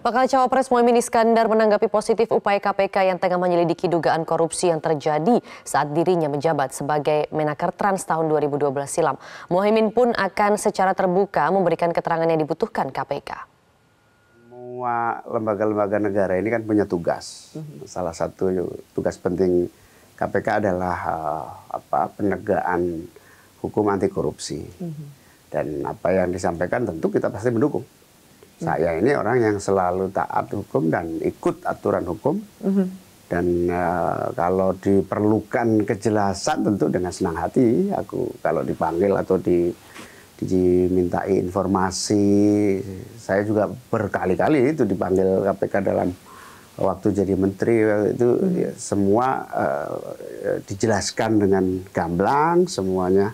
Bakal cawapres Mohaimin Iskandar menanggapi positif upaya KPK yang tengah menyelidiki dugaan korupsi yang terjadi saat dirinya menjabat sebagai Menaker Trans tahun 2012 silam. Mohaimin pun akan secara terbuka memberikan keterangan yang dibutuhkan KPK. Semua lembaga-lembaga negara ini kan punya tugas. Mhm. Salah satu tugas penting KPK adalah eh, apa penegakan hukum anti korupsi. Mhm. Dan apa yang disampaikan tentu kita pasti mendukung saya ini orang yang selalu taat hukum dan ikut aturan hukum. Hmm. Dan uh, kalau diperlukan kejelasan tentu dengan senang hati aku kalau dipanggil atau di dimintai informasi. Saya juga berkali-kali itu dipanggil KPK dalam waktu jadi menteri itu ya, semua uh, dijelaskan dengan gamblang semuanya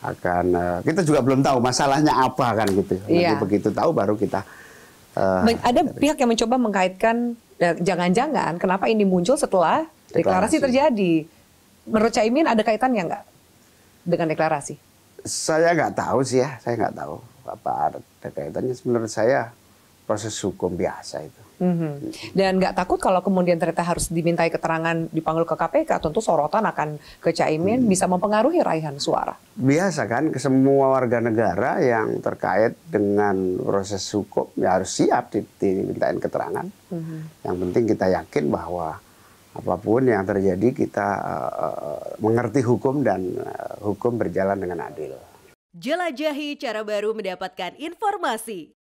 akan uh, kita juga belum tahu masalahnya apa kan gitu. Ya. Nanti iya. begitu tahu baru kita Uh, ada pihak yang mencoba mengkaitkan ya, jangan-jangan kenapa ini muncul setelah deklarasi, deklarasi terjadi. Menurut Caimin ada kaitannya nggak dengan deklarasi? Saya nggak tahu sih ya, saya nggak tahu apa ada kaitannya. Menurut saya proses hukum biasa itu. Mm-hmm. Dan nggak takut kalau kemudian ternyata harus dimintai keterangan dipanggil ke KPK, tentu sorotan akan ke Caimin mm. bisa mempengaruhi raihan suara. Biasa kan, semua warga negara yang terkait dengan proses hukum ya harus siap dimintain keterangan. Mm-hmm. Yang penting kita yakin bahwa apapun yang terjadi kita uh, mengerti hukum dan uh, hukum berjalan dengan adil. Jelajahi cara baru mendapatkan informasi.